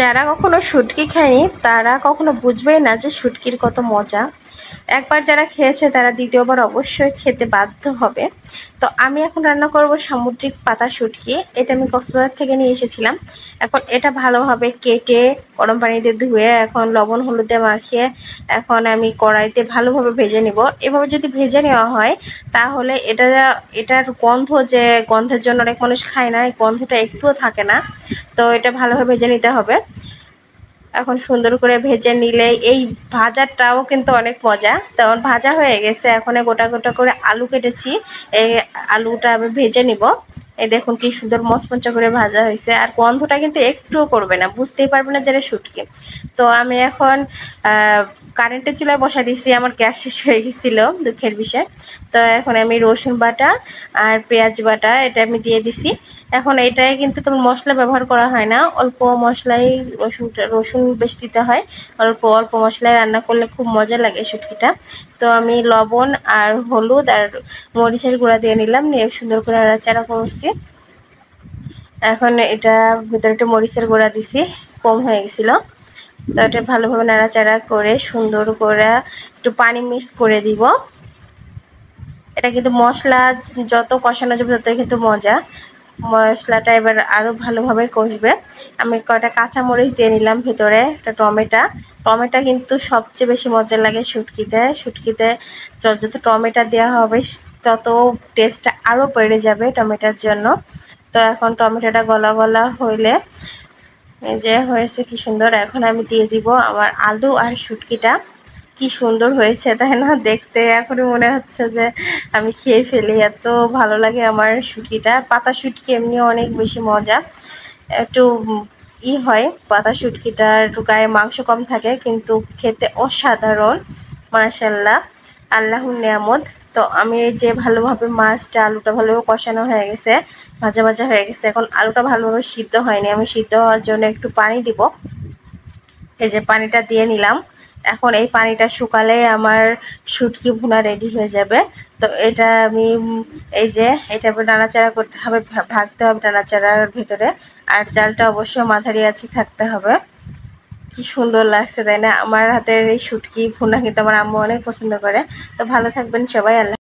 যারা কখনো শুটকি খায়নি তারা কখনো বুঝবে না যে শুটকির কত মজা একবার যারা খেয়েছে তারা দ্বিতীয়বার অবশ্যই খেতে বাধ্য হবে তো আমি এখন রান্না করব সামুদ্রিক পাতা শুটকি এটা আমি কক্সবাজার থেকে নিয়ে এসেছিলাম এখন এটা ভালোভাবে কেটে গরম পানিতে ধুয়ে এখন লবণ হলুদে মাখিয়ে এখন আমি কড়াইতে ভালোভাবে ভেজে নেব এভাবে যদি ভেজে নেওয়া হয় তাহলে এটা এটার গন্ধ যে গন্ধের জন্য অনেক মানুষ খায় না এই গন্ধটা একটুও থাকে না তো এটা ভালোভাবে ভেজে নিতে হবে এখন সুন্দর করে ভেজে নিলে এই ভাজাটাও কিন্তু অনেক মজা তখন ভাজা হয়ে গেছে এখন গোটা গোটা করে আলু কেটেছি এই আলুটা আমি ভেজে নিব এই দেখুন কি সুন্দর মচমচা করে ভাজা হয়েছে আর গন্ধটা কিন্তু একটুও করবে না বুঝতেই পারবে না যারা শুটকে তো আমি এখন কারেন্টের চুলায় বসা দিয়েছি আমার গ্যাস শেষ হয়ে গেছিল দুঃখের বিষয় তো এখন আমি রসুন বাটা আর পেঁয়াজ বাটা এটা আমি দিয়ে দিছি এখন এটাই কিন্তু তোমার মশলা ব্যবহার করা হয় না অল্প মশলাই রসুনটা রসুন বেশি দিতে হয় অল্প অল্প মশলায় রান্না করলে খুব মজা লাগে শুটকিটা তো আমি লবণ আর হলুদ আর মরিচের গুঁড়া দিয়ে নিলাম নিয়ে সুন্দর করে নাড়াচাড়া করছি এখন এটা ভিতরে একটু মরিচের গুঁড়া দিছি কম হয়ে গেছিলো তো এটা ভালোভাবে নাড়াচাড়া করে সুন্দর করে একটু পানি মিক্স করে দিব এটা কিন্তু মশলা যত কষানো যাবে তত কিন্তু মজা মশলাটা এবার আরও ভালোভাবে কষবে আমি কয়টা কাঁচামরিচ দিয়ে নিলাম ভেতরে একটা টমেটা টমেটা কিন্তু সবচেয়ে বেশি মজা লাগে শুটকিতে শুটকিতে যত টমেটা দেওয়া হবে তত টেস্টটা আরও বেড়ে যাবে টমেটার জন্য তো এখন টমেটোটা গলা গলা হইলে যে হয়েছে কি সুন্দর এখন আমি দিয়ে দিব আমার আলু আর শুটকিটা কি সুন্দর হয়েছে তাই না দেখতে এখনই মনে হচ্ছে যে আমি খেয়ে ফেলি এত ভালো লাগে আমার শুটকিটা পাতা সুটকি এমনি অনেক বেশি মজা একটু ই হয় পাতা শুটকিটার একটু গায়ে মাংস কম থাকে কিন্তু খেতে অসাধারণ মার্শাল্লাহ আল্লাহ নিয়ামত তো আমি এই যে ভালোভাবে মাছটা আলুটা ভালোভাবে কষানো হয়ে গেছে ভাজা ভাজা হয়ে গেছে এখন আলুটা ভালোভাবে সিদ্ধ হয়নি আমি সিদ্ধ হওয়ার জন্য একটু পানি দিব এই যে পানিটা দিয়ে নিলাম এখন এই পানিটা শুকালে আমার শুটকি ভুনা রেডি হয়ে যাবে তো এটা আমি এই যে এটা নাড়াচাড়া করতে হবে ভাজতে হবে ডানাচারার ভিতরে আর চালটা অবশ্যই মাঝারি আছে থাকতে হবে কি সুন্দর লাগছে তাই না আমার হাতের এই শুটকি ভুনা কিন্তু আমার আম্মু অনেক পছন্দ করে তো ভালো থাকবেন সবাই আল্লাহ